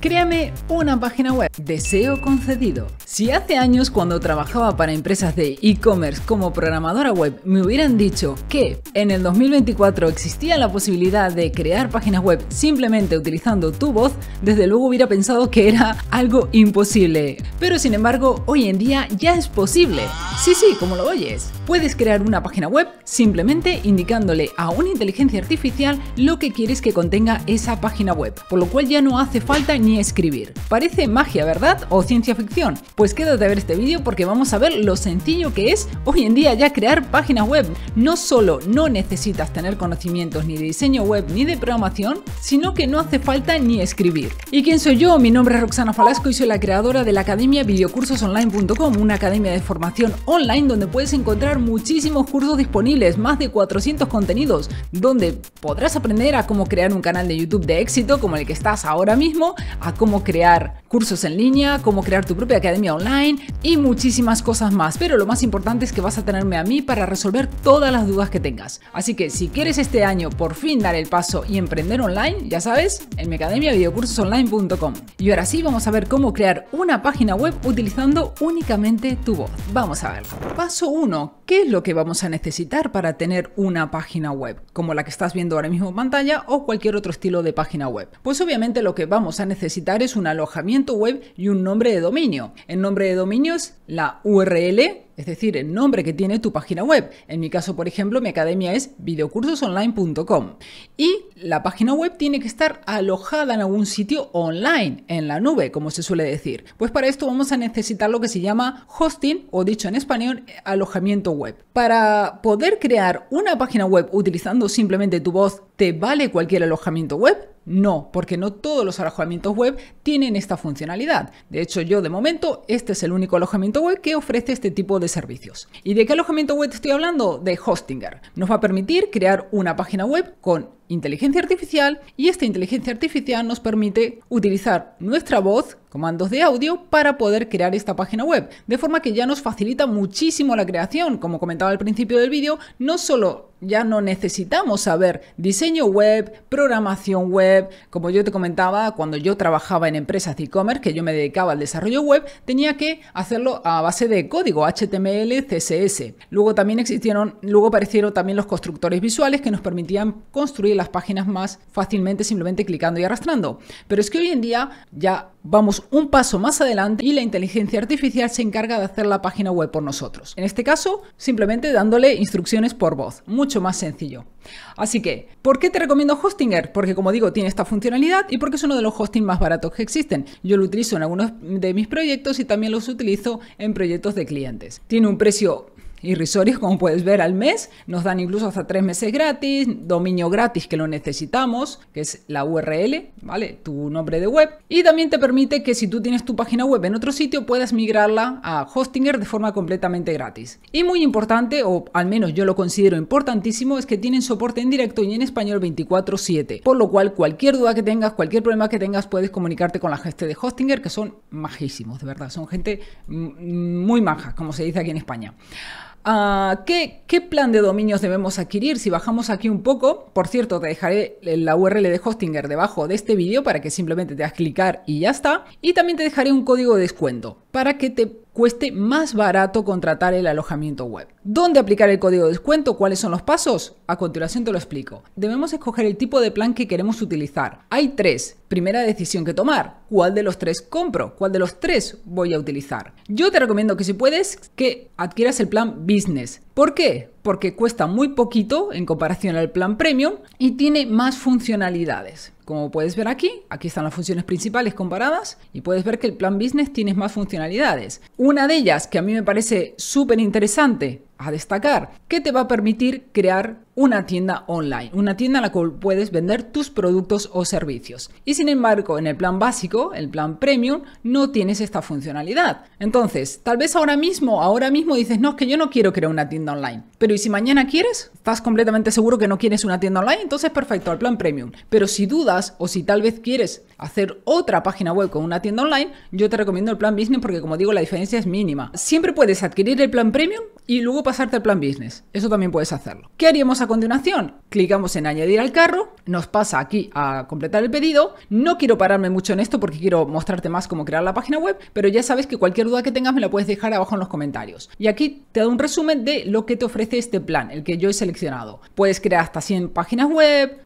Créame una página web. Deseo concedido. Si hace años cuando trabajaba para empresas de e-commerce como programadora web me hubieran dicho que en el 2024 existía la posibilidad de crear páginas web simplemente utilizando tu voz, desde luego hubiera pensado que era algo imposible. Pero sin embargo, hoy en día ya es posible. Sí, sí, como lo oyes. Puedes crear una página web simplemente indicándole a una inteligencia artificial lo que quieres que contenga esa página web, por lo cual ya no hace falta ni escribir. Parece magia, ¿verdad? ¿O ciencia ficción? Pues quédate a ver este vídeo porque vamos a ver lo sencillo que es hoy en día ya crear páginas web. No solo no necesitas tener conocimientos ni de diseño web ni de programación, sino que no hace falta ni escribir. ¿Y quién soy yo? Mi nombre es Roxana Falasco y soy la creadora de la academia videocursosonline.com, una academia de formación online donde puedes encontrar muchísimos cursos disponibles, más de 400 contenidos, donde podrás aprender a cómo crear un canal de YouTube de éxito como el que estás ahora mismo, a cómo crear cursos en línea, cómo crear tu propia academia online y muchísimas cosas más. Pero lo más importante es que vas a tenerme a mí para resolver todas las dudas que tengas. Así que si quieres este año por fin dar el paso y emprender online, ya sabes, en mi academia Y ahora sí, vamos a ver cómo crear una página web utilizando únicamente tu voz. Vamos a ver. Paso 1. ¿Qué es lo que vamos a necesitar para tener una página web? Como la que estás viendo ahora mismo en pantalla o cualquier otro estilo de página web. Pues obviamente lo que vamos a necesitar necesitar es un alojamiento web y un nombre de dominio. El nombre de dominio es la URL es decir, el nombre que tiene tu página web. En mi caso, por ejemplo, mi academia es videocursosonline.com. Y la página web tiene que estar alojada en algún sitio online, en la nube, como se suele decir. Pues para esto vamos a necesitar lo que se llama hosting, o dicho en español, alojamiento web. Para poder crear una página web utilizando simplemente tu voz, ¿te vale cualquier alojamiento web? No, porque no todos los alojamientos web tienen esta funcionalidad. De hecho, yo de momento, este es el único alojamiento web que ofrece este tipo de servicios. ¿Y de qué alojamiento web estoy hablando? De Hostinger. Nos va a permitir crear una página web con inteligencia artificial y esta inteligencia artificial nos permite utilizar nuestra voz, comandos de audio, para poder crear esta página web. De forma que ya nos facilita muchísimo la creación. Como comentaba al principio del vídeo, no solo ya no necesitamos saber diseño web, programación web, como yo te comentaba, cuando yo trabajaba en empresas de e-commerce, que yo me dedicaba al desarrollo web, tenía que hacerlo a base de código HTML, CSS. Luego también existieron, luego aparecieron también los constructores visuales que nos permitían construir las páginas más fácilmente simplemente clicando y arrastrando. Pero es que hoy en día ya vamos un paso más adelante y la inteligencia artificial se encarga de hacer la página web por nosotros. En este caso, simplemente dándole instrucciones por voz, mucho más sencillo. Así que, ¿por qué te recomiendo Hostinger? Porque como digo, tiene esta funcionalidad y porque es uno de los hosting más baratos que existen. Yo lo utilizo en algunos de mis proyectos y también los utilizo en proyectos de clientes. Tiene un precio irrisorios, como puedes ver, al mes. Nos dan incluso hasta tres meses gratis, dominio gratis que lo necesitamos, que es la URL, ¿vale? Tu nombre de web. Y también te permite que si tú tienes tu página web en otro sitio, puedas migrarla a Hostinger de forma completamente gratis. Y muy importante, o al menos yo lo considero importantísimo, es que tienen soporte en directo y en español 24/7. Por lo cual, cualquier duda que tengas, cualquier problema que tengas, puedes comunicarte con la gente de Hostinger, que son majísimos, de verdad. Son gente muy maja, como se dice aquí en España. Ah, ¿qué, plan de dominios debemos adquirir? Si bajamos aquí un poco, por cierto, te dejaré la URL de Hostinger debajo de este vídeo para que simplemente te hagas clicar y ya está. Y también te dejaré un código de descuento para que te cueste más barato contratar el alojamiento web. ¿Dónde aplicar el código de descuento? ¿Cuáles son los pasos? A continuación te lo explico. Debemos escoger el tipo de plan que queremos utilizar. Hay tres primera decisión que tomar. ¿Cuál de los tres compro? ¿Cuál de los tres voy a utilizar? Yo te recomiendo que si puedes, que adquieras el plan business. ¿Por qué? Porque cuesta muy poquito en comparación al plan premium y tiene más funcionalidades. Como puedes ver aquí, aquí están las funciones principales comparadas y puedes ver que el plan business tiene más funcionalidades. Una de ellas que a mí me parece súper interesante a destacar, que te va a permitir crear una tienda online, una tienda en la cual puedes vender tus productos o servicios. Y sin embargo, en el plan básico, el plan premium, no tienes esta funcionalidad. Entonces, tal vez ahora mismo, ahora mismo dices, no, es que yo no quiero crear una tienda online. Pero ¿y si mañana quieres? ¿Estás completamente seguro que no quieres una tienda online? Entonces, perfecto, al plan premium. Pero si dudas o si tal vez quieres hacer otra página web con una tienda online, yo te recomiendo el plan business porque, como digo, la diferencia es mínima. Siempre puedes adquirir el plan premium y luego pasarte el plan business. Eso también puedes hacerlo. ¿Qué haríamos a continuación? Clicamos en añadir al carro, nos pasa aquí a completar el pedido. No quiero pararme mucho en esto porque quiero mostrarte más cómo crear la página web, pero ya sabes que cualquier duda que tengas me la puedes dejar abajo en los comentarios. Y aquí te doy un resumen de lo que te ofrece este plan, el que yo he seleccionado. Puedes crear hasta 100 páginas web,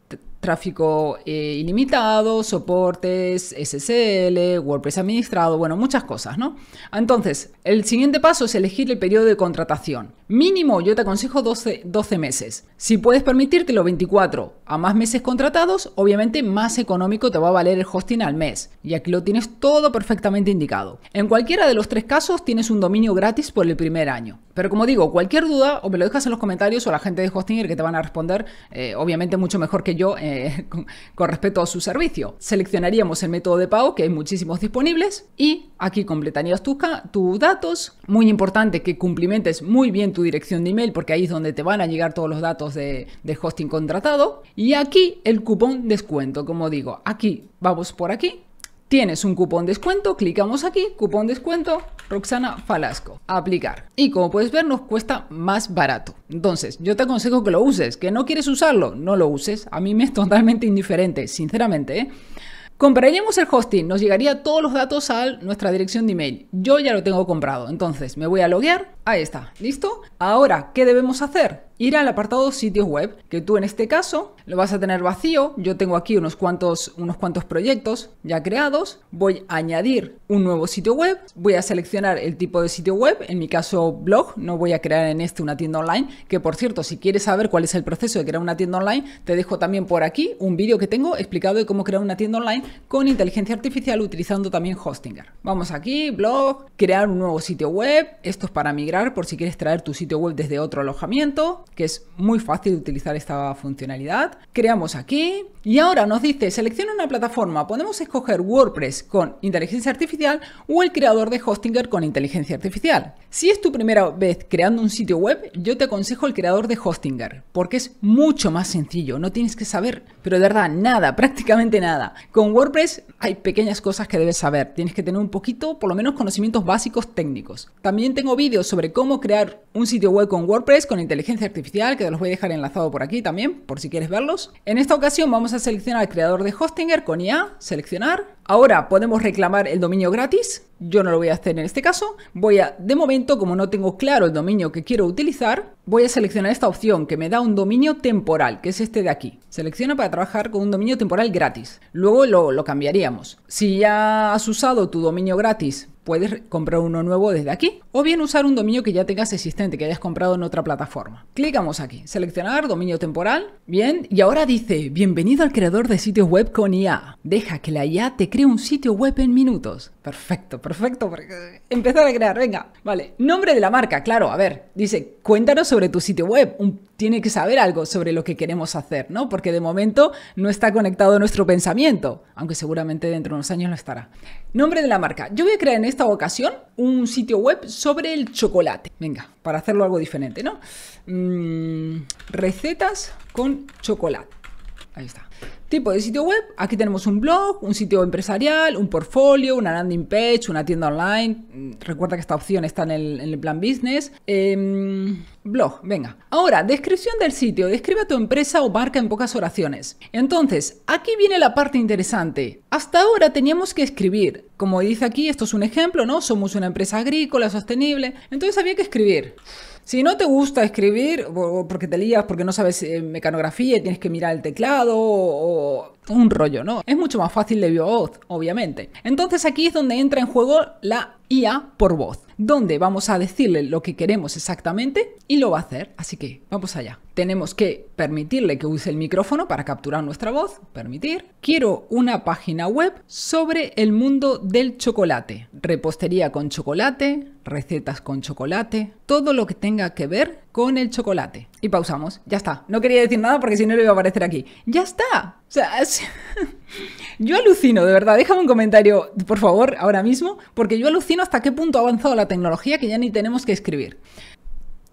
tráfico eh, ilimitado, soportes, SSL, WordPress administrado, bueno, muchas cosas, ¿no? Entonces, el siguiente paso es elegir el periodo de contratación. Mínimo, yo te aconsejo 12, 12 meses. Si puedes permitirte los 24. A más meses contratados, obviamente más económico te va a valer el hosting al mes. Y aquí lo tienes todo perfectamente indicado. En cualquiera de los tres casos, tienes un dominio gratis por el primer año. Pero como digo, cualquier duda, o me lo dejas en los comentarios o la gente de Hostinger que te van a responder, eh, obviamente mucho mejor que yo. Eh, eh, con, respecto a su servicio. Seleccionaríamos el método de pago, que hay muchísimos disponibles, y aquí completarías tus, datos. Muy importante que cumplimentes muy bien tu dirección de email, porque ahí es donde te van a llegar todos los datos de hosting contratado. Y aquí el cupón descuento, como digo, aquí vamos por aquí Tienes un cupón descuento, clicamos aquí, cupón descuento, Roxana Falasco, aplicar. Y como puedes ver nos cuesta más barato. Entonces, yo te aconsejo que lo uses, que no quieres usarlo, no lo uses. A mí me es totalmente indiferente, sinceramente. ¿eh? Compraríamos el hosting, nos llegaría todos los datos a nuestra dirección de email. Yo ya lo tengo comprado, entonces me voy a loguear. Ahí está, ¿listo? Ahora, ¿qué debemos hacer? ir al apartado sitios web, que tú en este caso lo vas a tener vacío. Yo tengo aquí unos cuantos, unos cuantos proyectos ya creados. Voy a añadir un nuevo sitio web. Voy a seleccionar el tipo de sitio web. En mi caso, blog. No voy a crear en este una tienda online. Que por cierto, si quieres saber cuál es el proceso de crear una tienda online, te dejo también por aquí un vídeo que tengo explicado de cómo crear una tienda online con inteligencia artificial utilizando también Hostinger. Vamos aquí, blog, crear un nuevo sitio web. Esto es para migrar por si quieres traer tu sitio web desde otro alojamiento que es muy fácil utilizar esta funcionalidad. Creamos aquí y ahora nos dice, selecciona una plataforma, podemos escoger WordPress con inteligencia artificial o el creador de Hostinger con inteligencia artificial. Si es tu primera vez creando un sitio web, yo te aconsejo el creador de Hostinger, porque es mucho más sencillo, no tienes que saber, pero de verdad, nada, prácticamente nada. Con WordPress hay pequeñas cosas que debes saber, tienes que tener un poquito, por lo menos conocimientos básicos técnicos. También tengo vídeos sobre cómo crear un sitio web con WordPress con inteligencia artificial artificial, que los voy a dejar enlazado por aquí también, por si quieres verlos. En esta ocasión vamos a seleccionar el creador de Hostinger con IA, seleccionar. Ahora podemos reclamar el dominio gratis, yo no lo voy a hacer en este caso. Voy a, de momento, como no tengo claro el dominio que quiero utilizar, voy a seleccionar esta opción que me da un dominio temporal, que es este de aquí. Selecciona para trabajar con un dominio temporal gratis. Luego lo, cambiaríamos. Si ya has usado tu dominio gratis, puedes comprar uno nuevo desde aquí o bien usar un dominio que ya tengas existente, que hayas comprado en otra plataforma. Clicamos aquí, seleccionar dominio temporal, bien, y ahora dice, bienvenido al creador de sitios web con IA. Deja que la IA te cree un sitio web en minutos. Perfecto, perfecto. Empezar a crear, venga. Vale, nombre de la marca, claro, a ver. Dice, cuéntanos sobre tu sitio web. tiene que saber algo sobre lo que queremos hacer, ¿no? Porque de momento no está conectado nuestro pensamiento, aunque seguramente dentro de unos años lo estará. Nombre de la marca. Yo voy a crear en esta ocasión un sitio web sobre el chocolate. Venga, para hacerlo algo diferente, ¿no? Mm, recetas con chocolate. Ahí está tipo de sitio web. Aquí tenemos un blog, un sitio empresarial, un portfolio, una landing page, una tienda online. Mm, recuerda que esta opción está en el, plan business. Em, blog, venga. Ahora, descripción del sitio. Describe a tu empresa o marca en pocas oraciones. Entonces, aquí viene la parte interesante. Hasta ahora teníamos que escribir. Como dice aquí, esto es un ejemplo, ¿no? Somos una empresa agrícola, sostenible. Entonces había que escribir. Si no te gusta escribir, o porque te lías, porque no sabes eh, mecanografía y tienes que mirar el teclado, o un rollo, ¿no? Es mucho más fácil de voz, obviamente. Entonces aquí es donde entra en juego la a por voz, donde vamos a decirle lo que queremos exactamente y lo va a hacer. Así que vamos allá. Tenemos que permitirle que use el micrófono para capturar nuestra voz. Permitir. Quiero una página web sobre el mundo del chocolate. Repostería con chocolate, recetas con chocolate, todo lo que tenga que ver con el chocolate y pausamos. Ya está. No quería decir nada porque si no le iba a aparecer aquí. Ya está. O sea, yo alucino, de verdad. Déjame un comentario, por favor, ahora mismo, porque yo alucino hasta qué punto ha avanzado la tecnología que ya ni tenemos que escribir.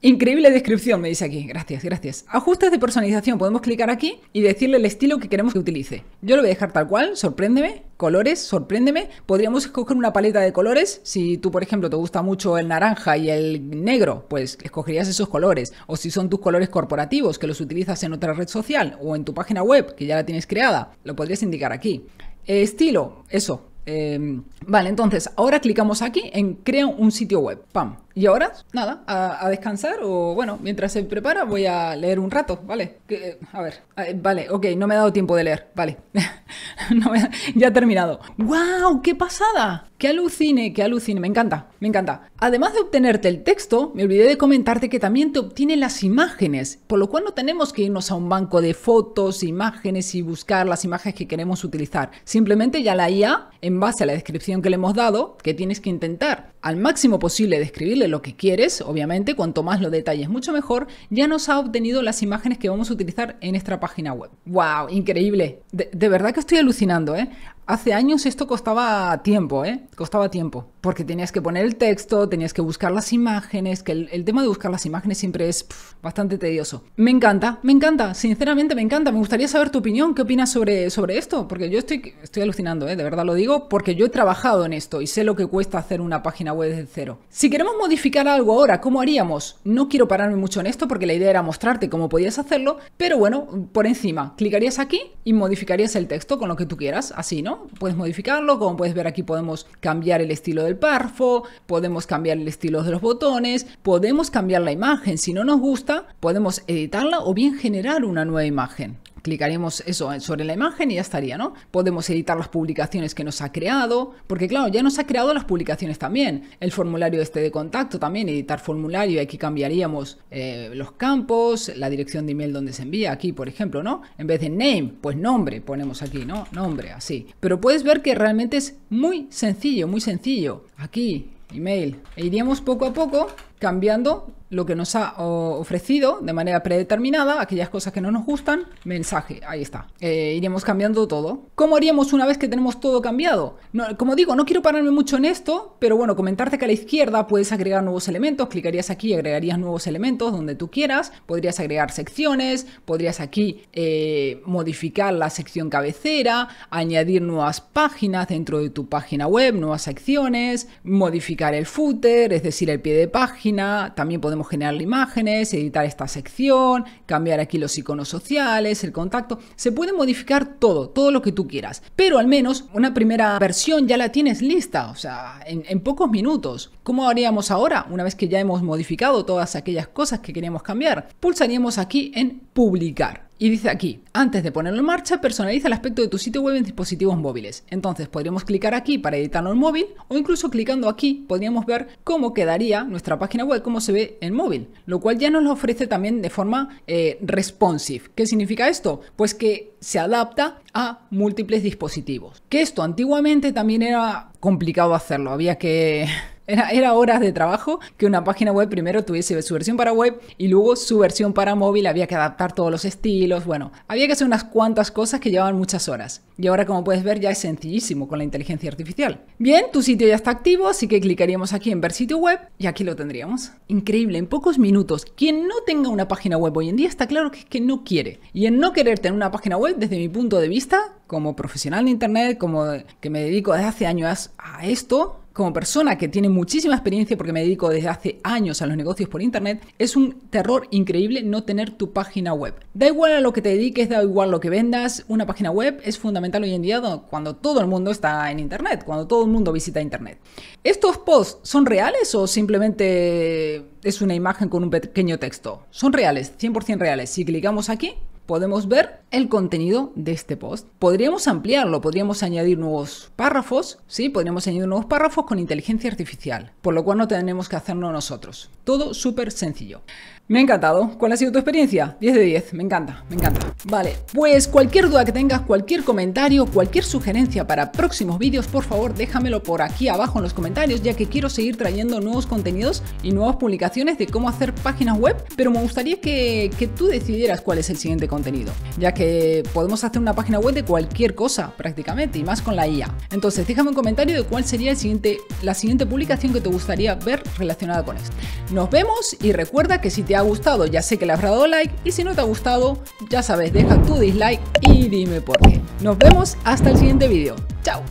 Increíble descripción, me dice aquí. Gracias, gracias. Ajustes de personalización. Podemos clicar aquí y decirle el estilo que queremos que utilice. Yo lo voy a dejar tal cual. Sorpréndeme. Colores, sorpréndeme. Podríamos escoger una paleta de colores. Si tú, por ejemplo, te gusta mucho el naranja y el negro, pues escogerías esos colores. O si son tus colores corporativos que los utilizas en otra red social o en tu página web que ya la tienes creada, lo podrías indicar aquí. Eh, estilo, eso. Eh, vale, entonces ahora clicamos aquí en crea un sitio web. Pam. Y ahora, nada, a, descansar o bueno, mientras se prepara voy a leer un rato, ¿vale? Eh, a ver, vale, ok, no me he dado tiempo de leer, vale. ya he terminado. ¡Wow! ¡Qué pasada! ¡Qué alucine! ¡Qué alucine! Me encanta, me encanta. Además de obtenerte el texto, me olvidé de comentarte que también te obtiene las imágenes, por lo cual no tenemos que irnos a un banco de fotos, imágenes y buscar las imágenes que queremos utilizar. Simplemente ya la IA, en base a la descripción que le hemos dado, que tienes que intentar al máximo posible describirle lo que quieres, obviamente, cuanto más lo detalles mucho mejor, ya nos ha obtenido las imágenes que vamos a utilizar en esta página web. ¡Wow! Increíble. De, de verdad que estoy alucinando, ¿eh? Hace años esto costaba tiempo, ¿eh? Costaba tiempo. Porque tenías que poner el texto, tenías que buscar las imágenes, que el, tema de buscar las imágenes siempre es bastante tedioso. Me encanta, me encanta, sinceramente me encanta. Me gustaría saber tu opinión, qué opinas sobre, sobre esto, porque yo estoy, estoy alucinando, ¿eh? De verdad lo digo, porque yo he trabajado en esto y sé lo que cuesta hacer una página web desde cero. Si queremos modificar algo ahora, ¿cómo haríamos? No quiero pararme mucho en esto porque la idea era mostrarte cómo podías hacerlo, pero bueno, por encima, clicarías aquí y modificarías el texto con lo que tú quieras, así, ¿no? Puedes modificarlo, como puedes ver aquí podemos cambiar el estilo del párrafo, podemos cambiar el estilo de los botones, podemos cambiar la imagen, si no nos gusta podemos editarla o bien generar una nueva imagen clicaremos eso eh, sobre la imagen y ya estaría, ¿no? Podemos editar las publicaciones que nos ha creado, porque claro, ya nos ha creado las publicaciones también. El formulario este de contacto también, editar formulario, aquí cambiaríamos eh, los campos, la dirección de email donde se envía, aquí por ejemplo, ¿no? En vez de name, pues nombre ponemos aquí, ¿no? Nombre, así. Pero puedes ver que realmente es muy sencillo, muy sencillo. Aquí, email. E iríamos poco a poco cambiando lo que nos ha ofrecido de manera predeterminada, aquellas cosas que no nos gustan, mensaje, ahí está. Eh, iremos cambiando todo. ¿Cómo haríamos una vez que tenemos todo cambiado? como digo, no quiero pararme mucho en esto, pero bueno, comentarte que a la izquierda puedes agregar nuevos elementos, clicarías aquí, agregarías nuevos elementos donde tú quieras, podrías agregar secciones, podrías aquí eh, modificar la sección cabecera, añadir nuevas páginas dentro de tu página web, nuevas secciones, modificar el footer, es decir, el pie de página, también podemos generar imágenes, editar esta sección, cambiar aquí los iconos sociales, el contacto, se puede modificar todo, todo lo que tú quieras, pero al menos una primera versión ya la tienes lista, o sea, en, en pocos minutos. ¿Cómo haríamos ahora? Una vez que ya hemos modificado todas aquellas cosas que queremos cambiar, pulsaríamos aquí en publicar. Y dice aquí, antes de ponerlo en marcha, personaliza el aspecto de tu sitio web en dispositivos móviles. Entonces podríamos clicar aquí para editarlo en móvil o incluso clicando aquí podríamos ver cómo quedaría nuestra página web, cómo se ve en móvil, lo cual ya nos lo ofrece también de forma eh, responsive. ¿Qué significa esto? Pues que se adapta a múltiples dispositivos. Que esto antiguamente también era complicado hacerlo, había que... Era, horas de trabajo que una página web primero tuviese su versión para web y luego su versión para móvil. Había que adaptar todos los estilos. Bueno, había que hacer unas cuantas cosas que llevaban muchas horas. Y ahora, como puedes ver, ya es sencillísimo con la inteligencia artificial. Bien, tu sitio ya está activo, así que clicaríamos aquí en ver sitio web y aquí lo tendríamos. Increíble, en pocos minutos. Quien no tenga una página web hoy en día está claro que es que no quiere. Y en no querer tener una página web, desde mi punto de vista, como profesional de Internet, como que me dedico desde hace años a esto, como persona que tiene muchísima experiencia porque me dedico desde hace años a los negocios por internet, es un terror increíble no tener tu página web. Da igual a lo que te dediques, da igual lo que vendas, una página web es fundamental hoy en día cuando todo el mundo está en internet, cuando todo el mundo visita internet. ¿Estos posts son reales o simplemente es una imagen con un pequeño texto? Son reales, 100% reales. Si clicamos aquí, podemos ver el contenido de este post. Podríamos ampliarlo, podríamos añadir nuevos párrafos, ¿sí? Podríamos añadir nuevos párrafos con inteligencia artificial, por lo cual no tenemos que hacerlo nosotros. Todo súper sencillo. Me ha encantado. ¿Cuál ha sido tu experiencia? 10 de 10. Me encanta, me encanta. Vale, pues cualquier duda que tengas, cualquier comentario, cualquier sugerencia para próximos vídeos, por favor déjamelo por aquí abajo en los comentarios, ya que quiero seguir trayendo nuevos contenidos y nuevas publicaciones de cómo hacer páginas web, pero me gustaría que, que tú decidieras cuál es el siguiente contenido contenido, ya que podemos hacer una página web de cualquier cosa prácticamente y más con la IA. Entonces, déjame un comentario de cuál sería el siguiente, la siguiente publicación que te gustaría ver relacionada con esto. Nos vemos y recuerda que si te ha gustado ya sé que le habrá dado like y si no te ha gustado ya sabes, deja tu dislike y dime por qué. Nos vemos hasta el siguiente vídeo. ¡Chao!